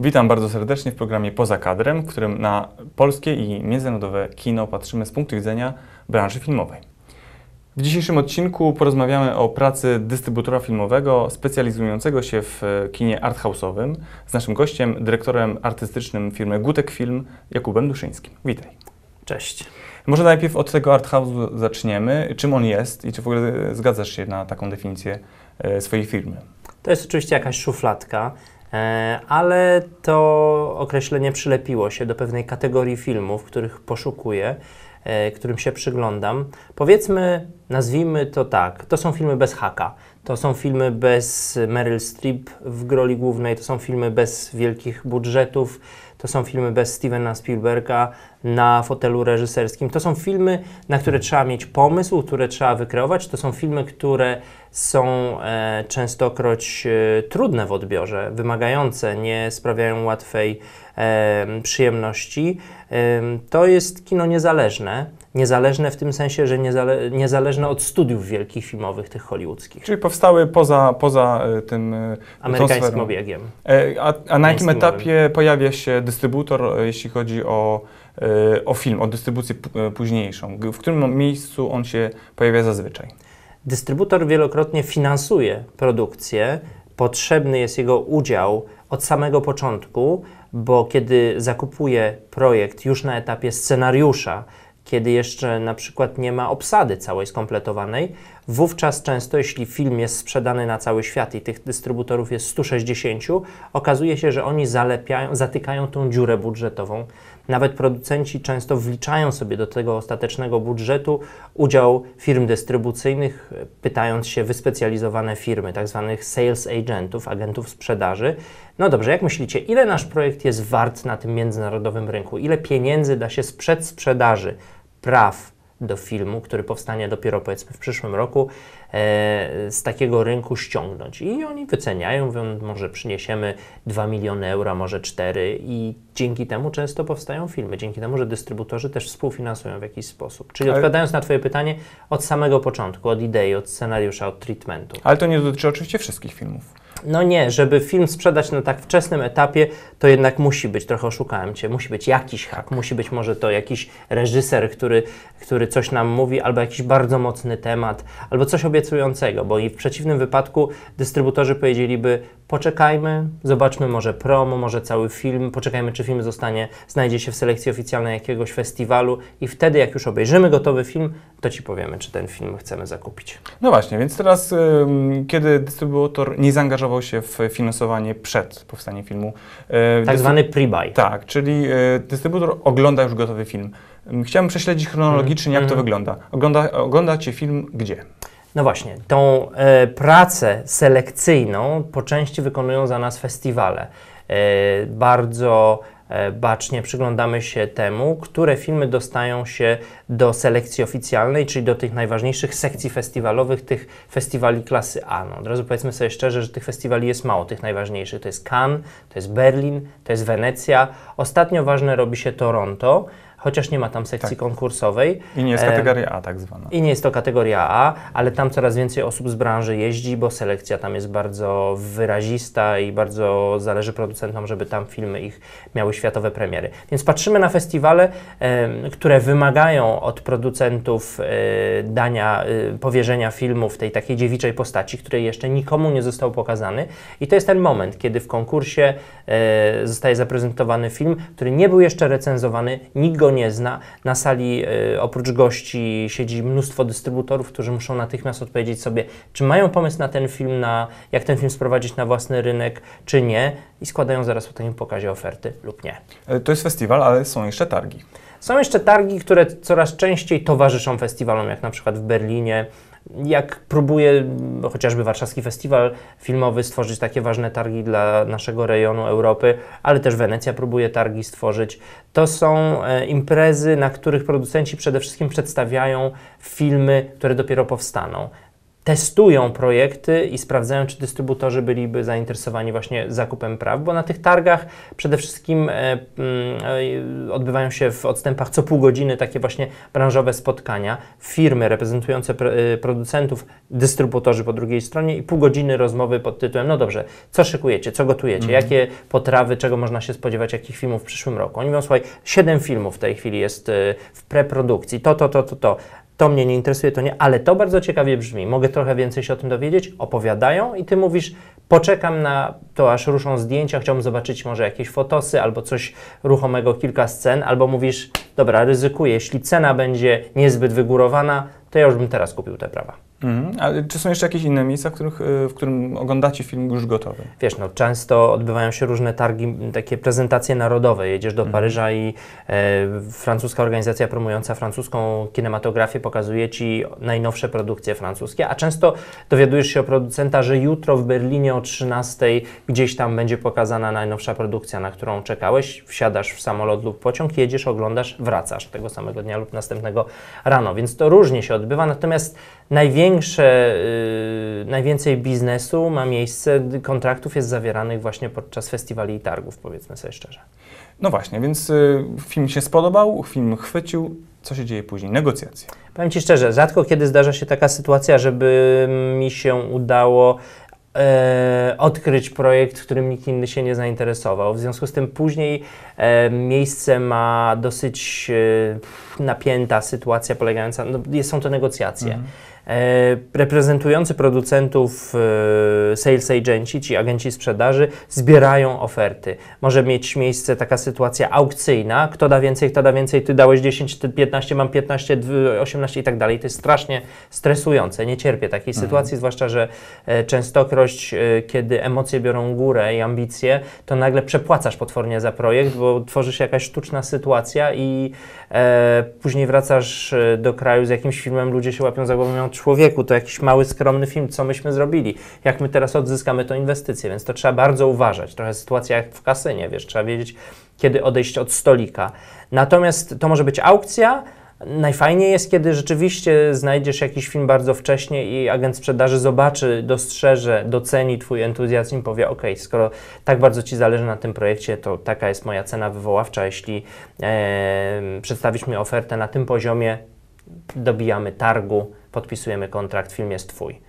Witam bardzo serdecznie w programie Poza Kadrem, w którym na polskie i międzynarodowe kino patrzymy z punktu widzenia branży filmowej. W dzisiejszym odcinku porozmawiamy o pracy dystrybutora filmowego specjalizującego się w e, kinie arthouse'owym z naszym gościem, dyrektorem artystycznym firmy Gutek Film, Jakubem Duszyńskim. Witaj. Cześć. Może najpierw od tego arthouse'u zaczniemy. Czym on jest i czy w ogóle zgadzasz się na taką definicję e, swojej firmy? To jest oczywiście jakaś szufladka, e, ale to określenie przylepiło się do pewnej kategorii filmów, których poszukuję, e, którym się przyglądam. Powiedzmy, nazwijmy to tak, to są filmy bez haka, to są filmy bez Meryl Streep w groli głównej, to są filmy bez wielkich budżetów, to są filmy bez Stevena Spielberga na fotelu reżyserskim. To są filmy, na które trzeba mieć pomysł, które trzeba wykreować. To są filmy, które są e, częstokroć e, trudne w odbiorze, wymagające, nie sprawiają łatwej e, przyjemności. E, to jest kino niezależne. Niezależne w tym sensie, że niezale, niezależne od studiów wielkich filmowych, tych hollywoodzkich. Czyli powstały poza, poza e, tym. E, Amerykańskim obiegiem. E, a, a na jakim etapie pojawia się dystrybutor, e, jeśli chodzi o, e, o film, o dystrybucję e, późniejszą? W którym miejscu on się pojawia zazwyczaj? Dystrybutor wielokrotnie finansuje produkcję, potrzebny jest jego udział od samego początku, bo kiedy zakupuje projekt już na etapie scenariusza, kiedy jeszcze na przykład nie ma obsady całej skompletowanej, wówczas często, jeśli film jest sprzedany na cały świat i tych dystrybutorów jest 160, okazuje się, że oni zalepiają, zatykają tą dziurę budżetową. Nawet producenci często wliczają sobie do tego ostatecznego budżetu udział firm dystrybucyjnych, pytając się wyspecjalizowane firmy, tak zwanych sales agentów, agentów sprzedaży. No dobrze, jak myślicie, ile nasz projekt jest wart na tym międzynarodowym rynku? Ile pieniędzy da się sprzed sprzedaży praw do filmu, który powstanie dopiero powiedzmy w przyszłym roku, e, z takiego rynku ściągnąć. I oni wyceniają, mówią, może przyniesiemy 2 miliony euro, może 4 i dzięki temu często powstają filmy, dzięki temu, że dystrybutorzy też współfinansują w jakiś sposób. Czyli ale... odpowiadając na Twoje pytanie, od samego początku, od idei, od scenariusza, od treatmentu. Ale to nie dotyczy oczywiście wszystkich filmów no nie, żeby film sprzedać na tak wczesnym etapie, to jednak musi być, trochę oszukałem Cię, musi być jakiś hak, musi być może to jakiś reżyser, który, który coś nam mówi, albo jakiś bardzo mocny temat, albo coś obiecującego, bo i w przeciwnym wypadku dystrybutorzy powiedzieliby poczekajmy, zobaczmy może promo, może cały film, poczekajmy czy film zostanie, znajdzie się w selekcji oficjalnej jakiegoś festiwalu i wtedy jak już obejrzymy gotowy film, to Ci powiemy, czy ten film chcemy zakupić. No właśnie, więc teraz, kiedy dystrybutor nie zaangażował zaangażował się w finansowanie przed powstaniem filmu. E, tak zwany pre-buy. Tak, czyli e, dystrybutor ogląda już gotowy film. Mm, chciałbym prześledzić chronologicznie, jak to mhm. wygląda. Ogląda, oglądacie film gdzie? No właśnie, tą e, pracę selekcyjną po części wykonują za nas festiwale. E, bardzo E, bacznie przyglądamy się temu, które filmy dostają się do selekcji oficjalnej, czyli do tych najważniejszych sekcji festiwalowych, tych festiwali klasy A. No, od razu powiedzmy sobie szczerze, że tych festiwali jest mało, tych najważniejszych. To jest Cannes, to jest Berlin, to jest Wenecja. Ostatnio ważne robi się Toronto chociaż nie ma tam sekcji tak. konkursowej. I nie jest e, kategoria A tak zwana. I nie jest to kategoria A, ale tam coraz więcej osób z branży jeździ, bo selekcja tam jest bardzo wyrazista i bardzo zależy producentom, żeby tam filmy ich miały światowe premiery. Więc patrzymy na festiwale, które wymagają od producentów e, dania, e, powierzenia filmu w tej takiej dziewiczej postaci, której jeszcze nikomu nie został pokazany. I to jest ten moment, kiedy w konkursie zostaje zaprezentowany film, który nie był jeszcze recenzowany, nikt go nie zna. Na sali y, oprócz gości siedzi mnóstwo dystrybutorów, którzy muszą natychmiast odpowiedzieć sobie, czy mają pomysł na ten film, na jak ten film sprowadzić na własny rynek, czy nie, i składają zaraz po takim pokazie oferty lub nie. E, to jest festiwal, ale są jeszcze targi. Są jeszcze targi, które coraz częściej towarzyszą festiwalom, jak na przykład w Berlinie, jak próbuje chociażby Warszawski Festiwal Filmowy stworzyć takie ważne targi dla naszego rejonu Europy, ale też Wenecja próbuje targi stworzyć. To są e, imprezy, na których producenci przede wszystkim przedstawiają filmy, które dopiero powstaną testują projekty i sprawdzają, czy dystrybutorzy byliby zainteresowani właśnie zakupem praw, bo na tych targach przede wszystkim e, mm, e, odbywają się w odstępach co pół godziny takie właśnie branżowe spotkania. Firmy reprezentujące e, producentów, dystrybutorzy po drugiej stronie i pół godziny rozmowy pod tytułem, no dobrze, co szykujecie, co gotujecie, mhm. jakie potrawy, czego można się spodziewać, jakich filmów w przyszłym roku. Oni mówią, słuchaj, siedem filmów w tej chwili jest w preprodukcji, to, to, to, to, to to mnie nie interesuje, to nie, ale to bardzo ciekawie brzmi, mogę trochę więcej się o tym dowiedzieć, opowiadają i ty mówisz, poczekam na to, aż ruszą zdjęcia, chciałbym zobaczyć może jakieś fotosy albo coś ruchomego, kilka scen, albo mówisz, dobra, ryzykuję, jeśli cena będzie niezbyt wygórowana, to ja już bym teraz kupił te prawa. Mhm. czy są jeszcze jakieś inne miejsca, w, których, e, w którym oglądacie film już gotowy? Wiesz, no często odbywają się różne targi, takie prezentacje narodowe. Jedziesz do mhm. Paryża i e, francuska organizacja promująca francuską kinematografię pokazuje ci najnowsze produkcje francuskie, a często dowiadujesz się o producenta, że jutro w Berlinie o 13 gdzieś tam będzie pokazana najnowsza produkcja, na którą czekałeś. Wsiadasz w samolot lub pociąg, jedziesz, oglądasz, wracasz tego samego dnia lub następnego rano. Więc to różnie się odbywa, natomiast Największe, yy, najwięcej biznesu ma miejsce, kontraktów jest zawieranych właśnie podczas festiwali i targów, powiedzmy sobie szczerze. No właśnie, więc y, film się spodobał, film chwycił. Co się dzieje później? Negocjacje. Powiem Ci szczerze, rzadko kiedy zdarza się taka sytuacja, żeby mi się udało E, odkryć projekt, którym nikt inny się nie zainteresował. W związku z tym później e, miejsce ma dosyć e, napięta sytuacja polegająca, no, są to negocjacje. Mhm. E, reprezentujący producentów e, sales agenci, ci agenci sprzedaży, zbierają oferty. Może mieć miejsce taka sytuacja aukcyjna, kto da więcej, kto da więcej, ty dałeś 10, ty 15, mam 15, 18 i tak dalej. To jest strasznie stresujące. Nie cierpię takiej mhm. sytuacji, zwłaszcza, że e, częstokroć, kiedy emocje biorą górę i ambicje, to nagle przepłacasz potwornie za projekt, bo tworzy się jakaś sztuczna sytuacja i e, później wracasz do kraju z jakimś filmem, ludzie się łapią za głowę, człowieku, to jakiś mały, skromny film, co myśmy zrobili, jak my teraz odzyskamy tą inwestycję, więc to trzeba bardzo uważać. Trochę sytuacja jak w kasynie, wiesz, trzeba wiedzieć, kiedy odejść od stolika. Natomiast to może być aukcja, Najfajniej jest, kiedy rzeczywiście znajdziesz jakiś film bardzo wcześnie i agent sprzedaży zobaczy, dostrzeże, doceni Twój entuzjazm i powie: OK, skoro tak bardzo Ci zależy na tym projekcie, to taka jest moja cena wywoławcza. Jeśli e, przedstawisz mi ofertę na tym poziomie, dobijamy targu podpisujemy kontrakt, film jest Twój.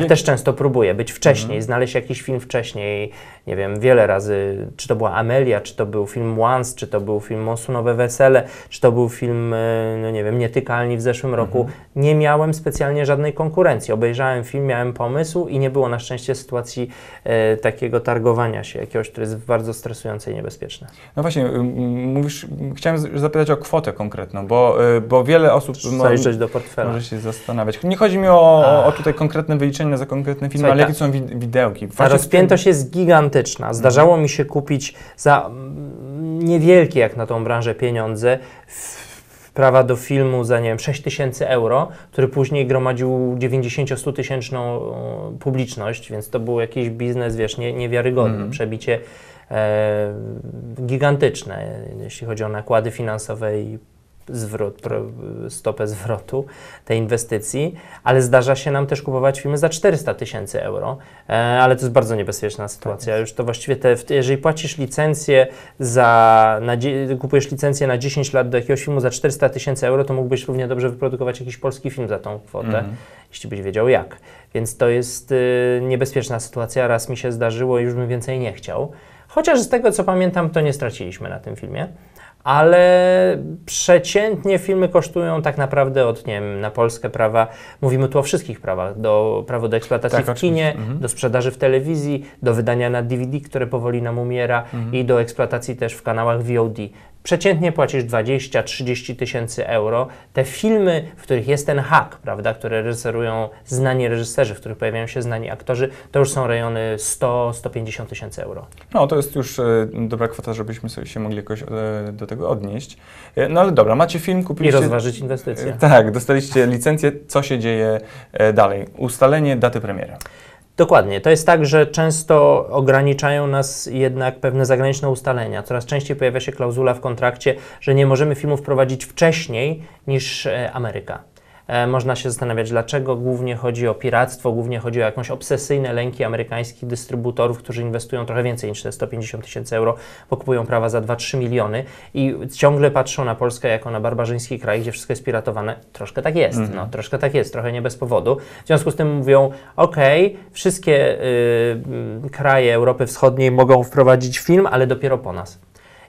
Tak też często próbuję, być wcześniej, mhm. znaleźć jakiś film wcześniej, nie wiem, wiele razy, czy to była Amelia, czy to był film Once, czy to był film Monsunowe Wesele, czy to był film, e, no nie wiem, Nietykalni w zeszłym roku. Mhm. Nie miałem specjalnie żadnej konkurencji. Obejrzałem film, miałem pomysł i nie było na szczęście sytuacji e, takiego targowania się jakiegoś, które jest bardzo stresujące i niebezpieczne. No właśnie, mówisz, chciałem zapytać o kwotę konkretną, bo, e, bo wiele osób... do portfela. Może się zastanawiać. Nie chodzi mi o, o tutaj konkretne wyliczenie, zaproszeń za konkretne filmy, Słuchaj, ale jakie są widełki? Ta rozpiętość jest gigantyczna. Zdarzało mi się kupić za niewielkie jak na tą branżę pieniądze prawa do filmu za, nie wiem, 6 tysięcy euro, który później gromadził 90-100 tysięczną e, publiczność, więc to był jakiś biznes, wiesz, nie, niewiarygodny, mm. przebicie e, gigantyczne, jeśli chodzi o nakłady finansowe i zwrot, stopę zwrotu tej inwestycji, ale zdarza się nam też kupować filmy za 400 tysięcy euro, e, ale to jest bardzo niebezpieczna sytuacja. Tak Już to właściwie, te, jeżeli płacisz licencję za, na, kupujesz licencję na 10 lat do jakiegoś filmu za 400 tysięcy euro, to mógłbyś równie dobrze wyprodukować jakiś polski film za tą kwotę, mhm. jeśli byś wiedział jak. Więc to jest y, niebezpieczna sytuacja, raz mi się zdarzyło i już bym więcej nie chciał. Chociaż z tego co pamiętam, to nie straciliśmy na tym filmie ale przeciętnie filmy kosztują tak naprawdę od, nie wiem, na Polskę prawa, mówimy tu o wszystkich prawach, do prawo do eksploatacji tak, w kinie, mhm. do sprzedaży w telewizji, do wydania na DVD, które powoli nam umiera mhm. i do eksploatacji też w kanałach VOD przeciętnie płacisz 20-30 tysięcy euro. Te filmy, w których jest ten hak, prawda, które reżyserują znani reżyserzy, w których pojawiają się znani aktorzy, to już są rejony 100-150 tysięcy euro. No, to jest już e, dobra kwota, żebyśmy sobie się mogli jakoś e, do tego odnieść. E, no ale dobra, macie film, kupiliście... I rozważyć inwestycje. tak, dostaliście licencję, co się dzieje dalej? Ustalenie daty premiery. Dokładnie. To jest tak, że często ograniczają nas jednak pewne zagraniczne ustalenia. Coraz częściej pojawia się klauzula w kontrakcie, że nie możemy filmów prowadzić wcześniej niż e, Ameryka. E, można się zastanawiać, dlaczego głównie chodzi o piractwo, głównie chodzi o jakąś obsesyjne lęki amerykańskich dystrybutorów, którzy inwestują trochę więcej niż te 150 tysięcy euro, bo kupują prawa za 2-3 miliony i ciągle patrzą na Polskę jako na barbarzyński kraj, gdzie wszystko jest piratowane. Troszkę tak jest, no, mhm. troszkę tak jest, trochę nie bez powodu. W związku z tym mówią, ok, wszystkie y, kraje Europy Wschodniej mogą wprowadzić film, ale dopiero po nas.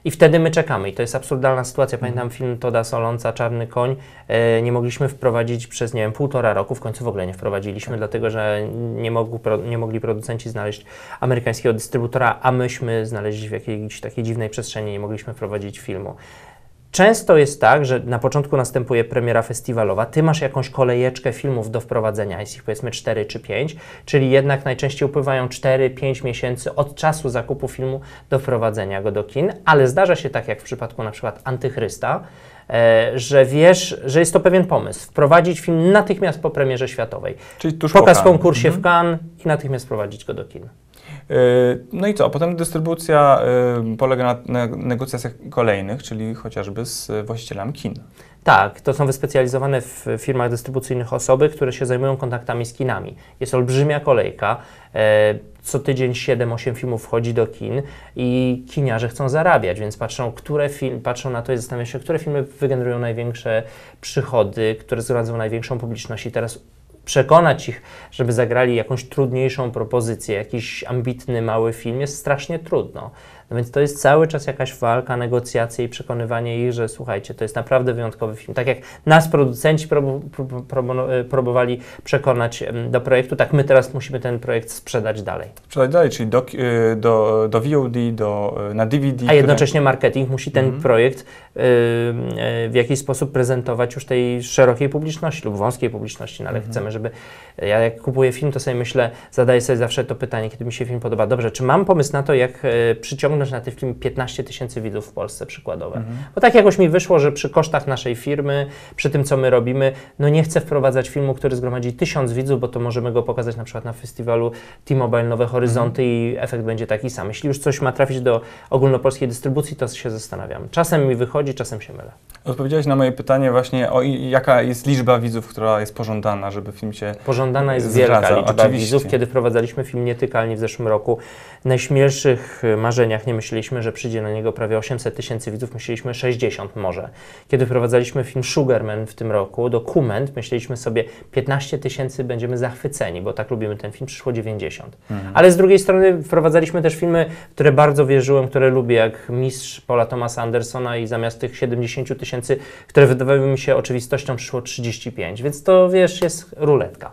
I wtedy my czekamy. I to jest absurdalna sytuacja. Pamiętam mhm. film Toda Solonca, Czarny Koń. E, nie mogliśmy wprowadzić przez, nie wiem, półtora roku. W końcu w ogóle nie wprowadziliśmy, tak. dlatego że nie, mogł, nie mogli producenci znaleźć amerykańskiego dystrybutora, a myśmy znaleźli w jakiejś takiej dziwnej przestrzeni, nie mogliśmy wprowadzić filmu. Często jest tak, że na początku następuje premiera festiwalowa, ty masz jakąś kolejeczkę filmów do wprowadzenia, jest ich powiedzmy 4 czy 5, czyli jednak najczęściej upływają 4-5 miesięcy od czasu zakupu filmu do wprowadzenia go do kin, ale zdarza się tak jak w przypadku na przykład Antychrysta, e, że wiesz, że jest to pewien pomysł. Wprowadzić film natychmiast po premierze światowej. Czyli tuż Pokaz po konkursie mhm. w Cannes i natychmiast wprowadzić go do kin. E, no i co? Potem dystrybucja e, polega na negocjacjach kolejnych, czyli chociażby z właścicielami kin. Tak, to są wyspecjalizowane w firmach dystrybucyjnych osoby, które się zajmują kontaktami z kinami. Jest olbrzymia kolejka. E, co tydzień 7-8 filmów wchodzi do kin i kiniarze chcą zarabiać, więc patrzą, które film, patrzą na to i zastanawiają się, które filmy wygenerują największe przychody, które zgromadzą największą publiczność i teraz przekonać ich, żeby zagrali jakąś trudniejszą propozycję, jakiś ambitny mały film jest strasznie trudno. No więc to jest cały czas jakaś walka, negocjacje i przekonywanie ich, że słuchajcie, to jest naprawdę wyjątkowy film. Tak jak nas producenci no, y, próbowali przekonać do projektu, tak my teraz musimy ten projekt sprzedać dalej. Sprzedać dalej, czyli do, y, do, do VOD, do, y, na DVD. A jednocześnie które... marketing musi ten mhm. projekt y, y, w jakiś sposób prezentować już tej szerokiej publiczności lub wąskiej publiczności, no ale mhm. chcemy, żeby... Ja jak kupuję film, to sobie myślę, zadaję sobie zawsze to pytanie, kiedy mi się film podoba. Dobrze, czy mam pomysł na to, jak y, przyciągnąć osiągnąć na tym filmie 15 tysięcy widzów w Polsce przykładowe. Mhm. Bo tak jakoś mi wyszło, że przy kosztach naszej firmy, przy tym, co my robimy, no nie chcę wprowadzać filmu, który zgromadzi tysiąc widzów, bo to możemy go pokazać na przykład na festiwalu T-Mobile Nowe Horyzonty mhm. i efekt będzie taki sam. Jeśli już coś ma trafić do ogólnopolskiej dystrybucji, to się zastanawiam. Czasem mi wychodzi, czasem się mylę. Odpowiedziałeś na moje pytanie właśnie o jaka jest liczba widzów, która jest pożądana, żeby film się Pożądana jest wielka liczba Oczywiście. widzów. Kiedy wprowadzaliśmy film Nietykalni w zeszłym roku, najśmielszych y, marzeniach nie myśleliśmy, że przyjdzie na niego prawie 800 tysięcy widzów, myśleliśmy 60 może. Kiedy wprowadzaliśmy film Sugarman w tym roku, dokument, myśleliśmy sobie 15 tysięcy będziemy zachwyceni, bo tak lubimy ten film, przyszło 90. Mhm. Ale z drugiej strony wprowadzaliśmy też filmy, które bardzo wierzyłem, które lubię, jak Mistrz Paula Thomasa Andersona i zamiast tych 70 tysięcy, które wydawały mi się oczywistością, przyszło 35. Więc to, wiesz, jest ruletka.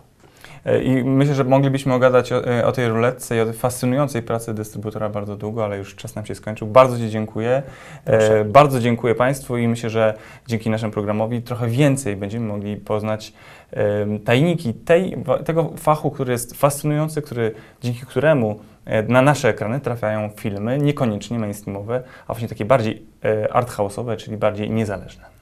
E, I myślę, że moglibyśmy ogadać o, e, o, tej ruletce i o tej fascynującej pracy dystrybutora bardzo długo, ale już czas nam się skończył. Bardzo Ci dziękuję. E, bardzo dziękuję Państwu i myślę, że dzięki naszemu programowi trochę więcej będziemy mogli poznać e, tajniki tej, tego fachu, który jest fascynujący, który, dzięki któremu e, na nasze ekrany trafiają filmy, niekoniecznie mainstreamowe, a właśnie takie bardziej e, art house'owe, czyli bardziej niezależne.